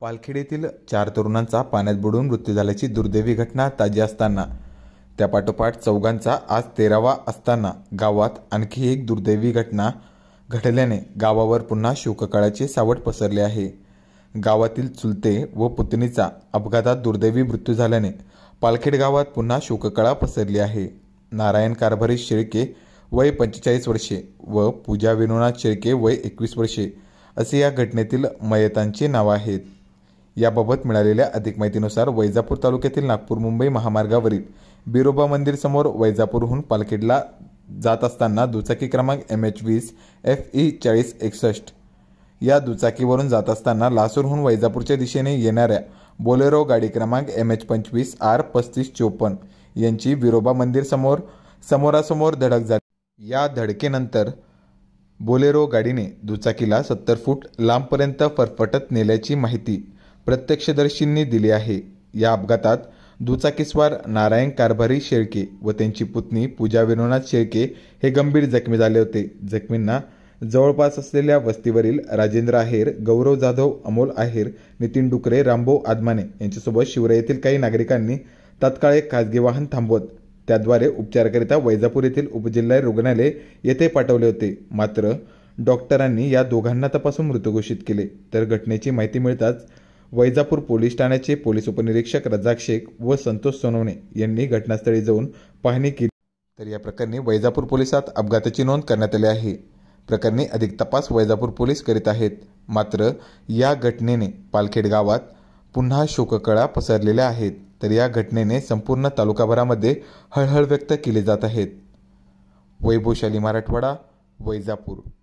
पालखेडीतील चार तरुणांचा पाण्यात बुडून मृत्यू झाल्याची दुर्दैवी घटना ताजी असताना त्यापाठोपाठ चौघांचा आज तेरावा असताना गावात आणखी एक दुर्दैवी घटना घडल्याने गावावर पुन्हा शोककाळाचे सावट पसरले आहे गावातील चुलते व पुतणीचा अपघातात दुर्दैवी मृत्यू झाल्याने पालखेड गावात पुन्हा शोककळा पसरली आहे नारायण कारभारी शेळके वय पंचेचाळीस वर्षे व पूजा विनोनाथ शेळके वय एकवीस वर्षे असे या घटनेतील मयतांचे नाव आहेत याबाबत मिळालेल्या अधिक माहितीनुसार वैजापूर तालुक्यातील नागपूर मुंबई महामार्गावरील बिरोबा मंदिरसमोर वैजापूरहून पालखेडला जात असताना दुचाकी क्रमांक एम एच वीस एफ ई e चाळीस एकसष्ट या दुचाकीवरून जात असताना लासूरहून वैजापूरच्या दिशेने येणाऱ्या बोलेरो गाडी क्रमांक एम एच पंचवीस आर पस्तीस चोपन्न यांची विरोबा मंदिरसमोर समोरासमोर धडक झाली या धडकेनंतर बोलेरो गाडीने दुचाकीला सत्तर फूट लांबपर्यंत फरफटत नेल्याची माहिती प्रत्यक्षदर्शींनी दिली आहे या अपघातात दुचाकीस्वार नारायण कारभारी शेळके व त्यांची पुतणी पूजा विनोनाथ शेळके हे गंभीर जखमी झाले होते जखमींना जवळपास असलेल्या वस्तीवरील राजेंद्र आहेर गौरव जाधव अमोल आहेर नितीन डुकरे रामभो आदमाने यांच्यासोबत शिवरा येथील काही नागरिकांनी तत्काळ एक खाजगी वाहन थांबवत त्याद्वारे उपचाराकरिता वैजापूर येथील उपजिल्हा रुग्णालय येथे पाठवले होते मात्र डॉक्टरांनी या दोघांना तपासून मृत घोषित केले तर घटनेची माहिती मिळताच वैजापूर पोलीस ठाण्याचे पोलीस उपनिरीक्षक रजाक शेख व संतोष सोनवणे यांनी घटनास्थळी जाऊन पाहणी केली तर या प्रकरणी वैजापूर पोलिसात अपघाताची नोंद करण्यात आली आहे प्रकरणी अधिक तपास वैजापूर पोलीस करीत आहेत मात्र या घटनेने पालखेड गावात पुन्हा शोककळा पसरलेल्या आहेत तर या घटनेने संपूर्ण तालुकाभरामध्ये हळहळ व्यक्त केली जात आहेत वैभवशाली मराठवाडा वैजापूर